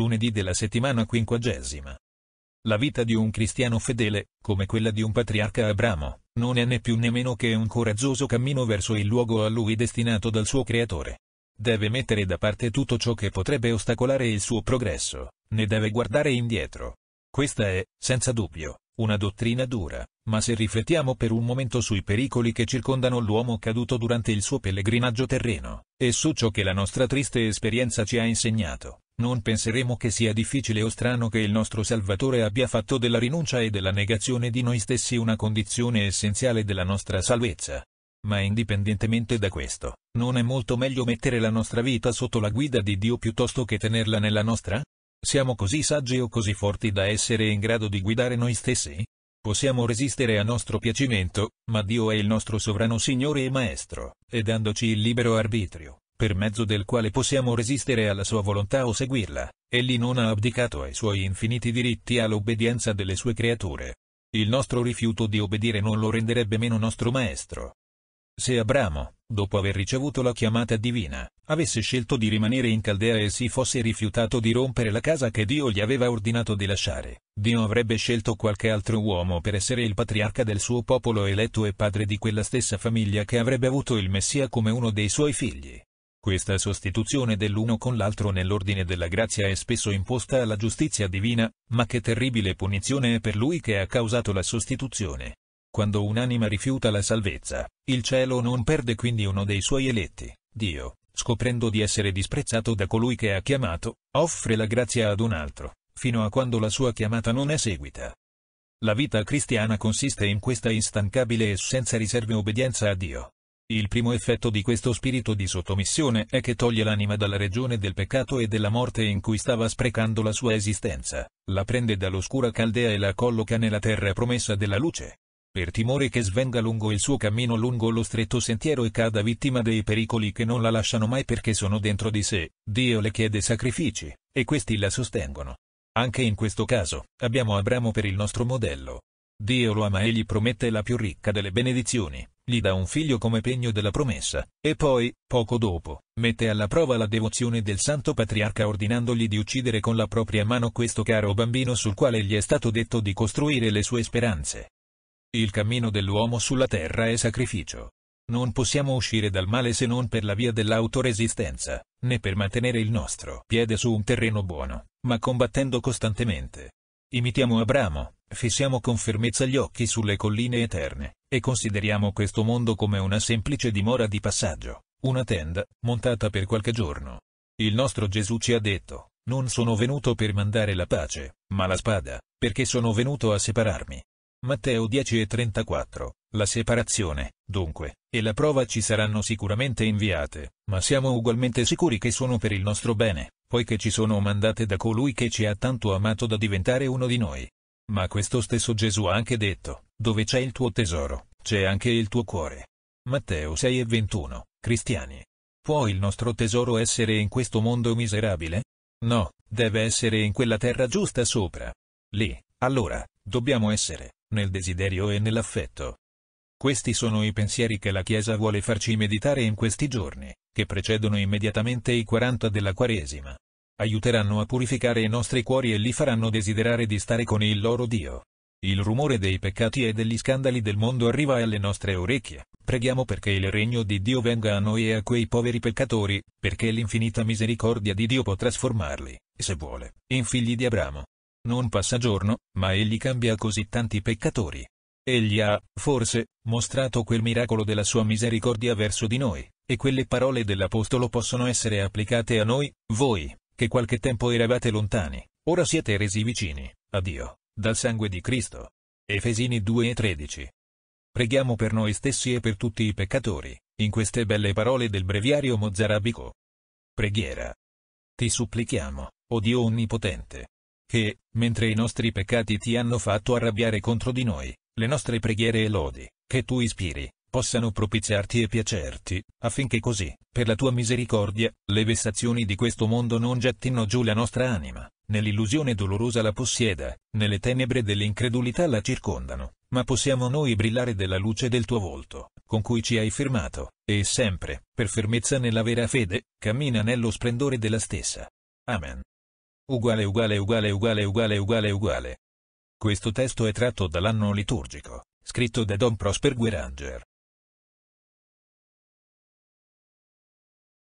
lunedì della settimana quinquagesima. La vita di un cristiano fedele, come quella di un patriarca Abramo, non è né più né meno che un coraggioso cammino verso il luogo a lui destinato dal suo creatore. Deve mettere da parte tutto ciò che potrebbe ostacolare il suo progresso, ne deve guardare indietro. Questa è, senza dubbio, una dottrina dura, ma se riflettiamo per un momento sui pericoli che circondano l'uomo caduto durante il suo pellegrinaggio terreno, e su ciò che la nostra triste esperienza ci ha insegnato, non penseremo che sia difficile o strano che il nostro Salvatore abbia fatto della rinuncia e della negazione di noi stessi una condizione essenziale della nostra salvezza. Ma indipendentemente da questo, non è molto meglio mettere la nostra vita sotto la guida di Dio piuttosto che tenerla nella nostra? Siamo così saggi o così forti da essere in grado di guidare noi stessi? Possiamo resistere a nostro piacimento, ma Dio è il nostro sovrano Signore e Maestro, e dandoci il libero arbitrio, per mezzo del quale possiamo resistere alla sua volontà o seguirla, egli non ha abdicato ai suoi infiniti diritti all'obbedienza delle sue creature. Il nostro rifiuto di obbedire non lo renderebbe meno nostro maestro. Se Abramo, dopo aver ricevuto la chiamata divina, avesse scelto di rimanere in Caldea e si fosse rifiutato di rompere la casa che Dio gli aveva ordinato di lasciare, Dio avrebbe scelto qualche altro uomo per essere il patriarca del suo popolo eletto e padre di quella stessa famiglia che avrebbe avuto il Messia come uno dei suoi figli. Questa sostituzione dell'uno con l'altro nell'ordine della grazia è spesso imposta alla giustizia divina, ma che terribile punizione è per lui che ha causato la sostituzione. Quando un'anima rifiuta la salvezza, il cielo non perde quindi uno dei suoi eletti, Dio, scoprendo di essere disprezzato da colui che ha chiamato, offre la grazia ad un altro, fino a quando la sua chiamata non è seguita. La vita cristiana consiste in questa instancabile e senza riserve obbedienza a Dio, il primo effetto di questo spirito di sottomissione è che toglie l'anima dalla regione del peccato e della morte in cui stava sprecando la sua esistenza, la prende dall'oscura caldea e la colloca nella terra promessa della luce. Per timore che svenga lungo il suo cammino lungo lo stretto sentiero e cada vittima dei pericoli che non la lasciano mai perché sono dentro di sé, Dio le chiede sacrifici, e questi la sostengono. Anche in questo caso, abbiamo Abramo per il nostro modello. Dio lo ama e gli promette la più ricca delle benedizioni, gli dà un figlio come pegno della promessa, e poi, poco dopo, mette alla prova la devozione del santo patriarca ordinandogli di uccidere con la propria mano questo caro bambino sul quale gli è stato detto di costruire le sue speranze. Il cammino dell'uomo sulla terra è sacrificio. Non possiamo uscire dal male se non per la via dell'autoresistenza, né per mantenere il nostro piede su un terreno buono, ma combattendo costantemente. Imitiamo Abramo, fissiamo con fermezza gli occhi sulle colline eterne, e consideriamo questo mondo come una semplice dimora di passaggio, una tenda, montata per qualche giorno. Il nostro Gesù ci ha detto, non sono venuto per mandare la pace, ma la spada, perché sono venuto a separarmi. Matteo 10:34. La separazione, dunque, e la prova ci saranno sicuramente inviate, ma siamo ugualmente sicuri che sono per il nostro bene, poiché ci sono mandate da colui che ci ha tanto amato da diventare uno di noi. Ma questo stesso Gesù ha anche detto, dove c'è il tuo tesoro, c'è anche il tuo cuore. Matteo 6 e 21, Cristiani. Può il nostro tesoro essere in questo mondo miserabile? No, deve essere in quella terra giusta sopra. Lì, allora, dobbiamo essere, nel desiderio e nell'affetto. Questi sono i pensieri che la Chiesa vuole farci meditare in questi giorni, che precedono immediatamente i 40 della Quaresima. Aiuteranno a purificare i nostri cuori e li faranno desiderare di stare con il loro Dio. Il rumore dei peccati e degli scandali del mondo arriva alle nostre orecchie. Preghiamo perché il regno di Dio venga a noi e a quei poveri peccatori, perché l'infinita misericordia di Dio può trasformarli, se vuole, in figli di Abramo. Non passa giorno, ma egli cambia così tanti peccatori. Egli ha, forse, mostrato quel miracolo della sua misericordia verso di noi, e quelle parole dell'Apostolo possono essere applicate a noi, voi, che qualche tempo eravate lontani, ora siete resi vicini, a Dio dal sangue di Cristo. Efesini 2 e 13. Preghiamo per noi stessi e per tutti i peccatori, in queste belle parole del breviario mozarabico. Preghiera. Ti supplichiamo, o oh Dio Onnipotente, che, mentre i nostri peccati ti hanno fatto arrabbiare contro di noi, le nostre preghiere e lodi, che tu ispiri, possano propiziarti e piacerti, affinché così, per la tua misericordia, le vessazioni di questo mondo non gettino giù la nostra anima, nell'illusione dolorosa la possieda, nelle tenebre dell'incredulità la circondano, ma possiamo noi brillare della luce del tuo volto, con cui ci hai fermato, e sempre, per fermezza nella vera fede, cammina nello splendore della stessa. Amen. Uguale uguale uguale uguale uguale uguale uguale. Questo testo è tratto dall'anno liturgico, scritto da Don Prosper Gueranger.